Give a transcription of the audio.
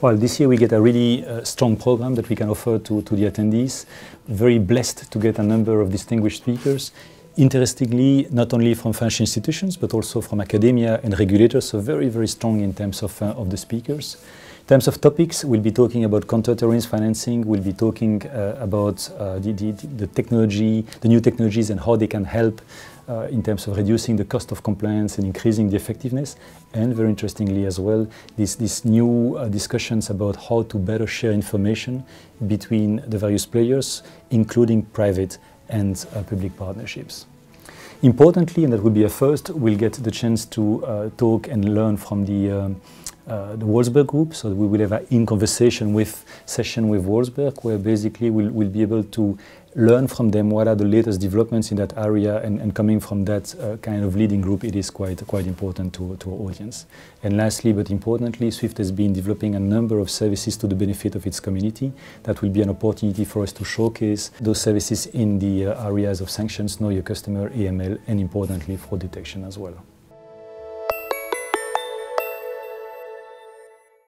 Well, this year we get a really uh, strong program that we can offer to, to the attendees. Very blessed to get a number of distinguished speakers. Interestingly, not only from French institutions, but also from academia and regulators, so very, very strong in terms of, uh, of the speakers. In terms of topics, we'll be talking about counter financing, we'll be talking uh, about uh, the, the, the technology, the new technologies and how they can help uh, in terms of reducing the cost of compliance and increasing the effectiveness. And very interestingly as well, these, these new uh, discussions about how to better share information between the various players, including private and uh, public partnerships. Importantly, and that will be a first, we'll get the chance to uh, talk and learn from the um, uh, the Wolfsburg group. So we will have an in conversation with session with Wolfsburg, where basically we'll, we'll be able to learn from them what are the latest developments in that area, and, and coming from that uh, kind of leading group, it is quite quite important to, to our audience. And lastly, but importantly, Swift has been developing a number of services to the benefit of its community. That will be an opportunity for us to showcase those services in the uh, areas of sanctions, know your customer, EML, and importantly, fraud detection as well.